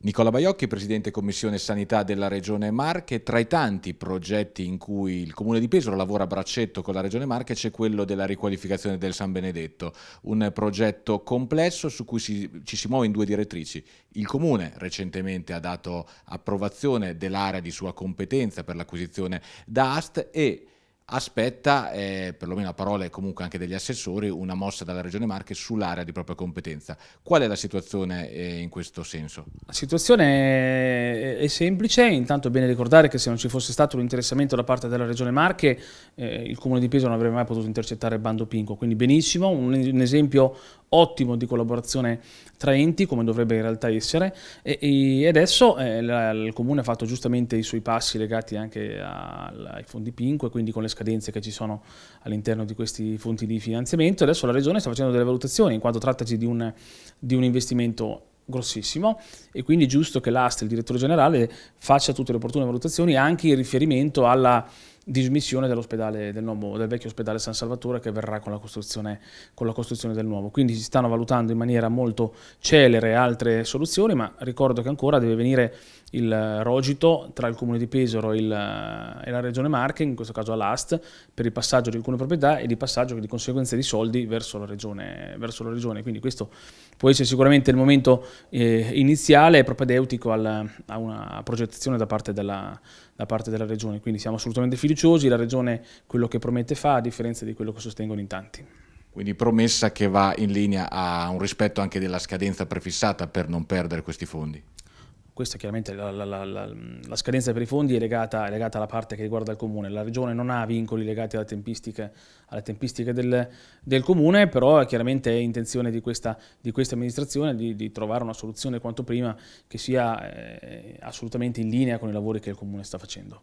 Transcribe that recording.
Nicola Baiocchi, Presidente Commissione Sanità della Regione Marche, tra i tanti progetti in cui il Comune di Pesaro lavora a braccetto con la Regione Marche c'è quello della riqualificazione del San Benedetto, un progetto complesso su cui si, ci si muove in due direttrici. Il Comune recentemente ha dato approvazione dell'area di sua competenza per l'acquisizione da AST e aspetta, eh, perlomeno a parole comunque anche degli assessori, una mossa dalla Regione Marche sull'area di propria competenza. Qual è la situazione eh, in questo senso? La situazione è, è semplice, intanto è bene ricordare che se non ci fosse stato l'interessamento da parte della Regione Marche, eh, il Comune di Pisa non avrebbe mai potuto intercettare il bando Pinco, quindi benissimo, un, un esempio ottimo di collaborazione tra enti, come dovrebbe in realtà essere, e, e adesso eh, la, il Comune ha fatto giustamente i suoi passi legati anche al, ai fondi PINCO, quindi con le scadenze che ci sono all'interno di questi fonti di finanziamento, adesso la Regione sta facendo delle valutazioni, in quanto trattaci di un, di un investimento grossissimo e quindi è giusto che l'AST, il direttore generale, faccia tutte le opportune valutazioni anche in riferimento alla dismissione dell'ospedale del, del, vecchio ospedale San Salvatore che verrà con la, costruzione, con la, costruzione, del nuovo. Quindi si stanno valutando in maniera molto celere altre soluzioni, ma ricordo che ancora deve venire il rogito tra il comune di Pesaro e, il, e la regione Marche, in questo caso all'AST, per il passaggio di alcune proprietà e di passaggio di conseguenza di soldi verso la regione. Verso la regione. Quindi questo può essere sicuramente il momento eh, iniziale e propedeutico al, a una progettazione da parte della, da parte della regione. Quindi siamo assolutamente fiduciosi fiduciosi, la Regione quello che promette fa a differenza di quello che sostengono in tanti. Quindi promessa che va in linea a un rispetto anche della scadenza prefissata per non perdere questi fondi questa chiaramente la, la, la, la, scadenza per i fondi è legata, è legata, alla parte che riguarda il comune, la regione non ha vincoli legati alle tempistiche, alle tempistiche del, del, comune, però è chiaramente intenzione di questa, di questa amministrazione di, di, trovare una soluzione quanto prima che sia eh, assolutamente in linea con i lavori che il comune sta facendo.